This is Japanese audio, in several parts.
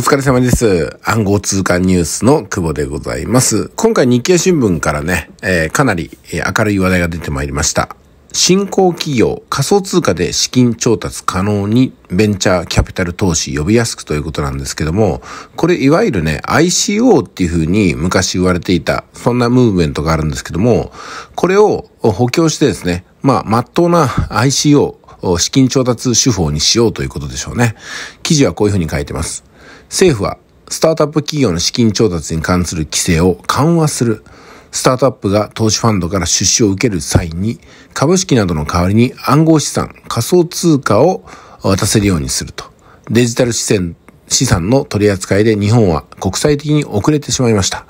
お疲れ様です。暗号通貨ニュースの久保でございます。今回日経新聞からね、えー、かなり明るい話題が出てまいりました。新興企業、仮想通貨で資金調達可能にベンチャーキャピタル投資呼びやすくということなんですけども、これいわゆるね、ICO っていうふうに昔言われていた、そんなムーブメントがあるんですけども、これを補強してですね、まあ、まっとうな ICO、資金調達手法にしようということでしょうね。記事はこういうふうに書いてます。政府はスタートアップ企業の資金調達に関する規制を緩和する。スタートアップが投資ファンドから出資を受ける際に、株式などの代わりに暗号資産、仮想通貨を渡せるようにすると。デジタル資産資産の取り扱いで日本は国際的に遅れてしまいました。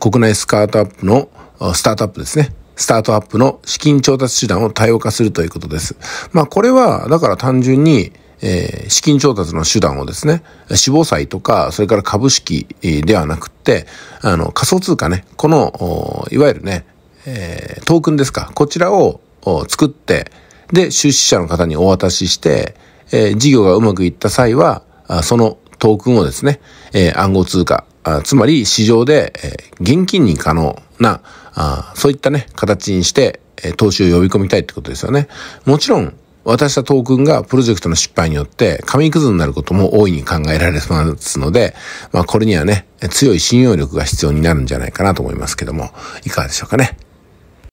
国内スタートアップの、スタートアップですね。スタートアップの資金調達手段を多様化するということです。まあこれは、だから単純に、えー、資金調達の手段をですね、死亡債とか、それから株式ではなくって、あの、仮想通貨ね、この、いわゆるね、えー、トークンですか、こちらを作って、で、出資者の方にお渡しして、えー、事業がうまくいった際は、そのトークンをですね、えー、暗号通貨、あつまり市場で、えー、現金に可能な、あそういったね、形にして、え投資を呼び込みたいってことですよね。もちろん、渡したトークンがプロジェクトの失敗によって紙くずになることも大いに考えられますので、まあこれにはね、強い信用力が必要になるんじゃないかなと思いますけども、いかがでしょうかね。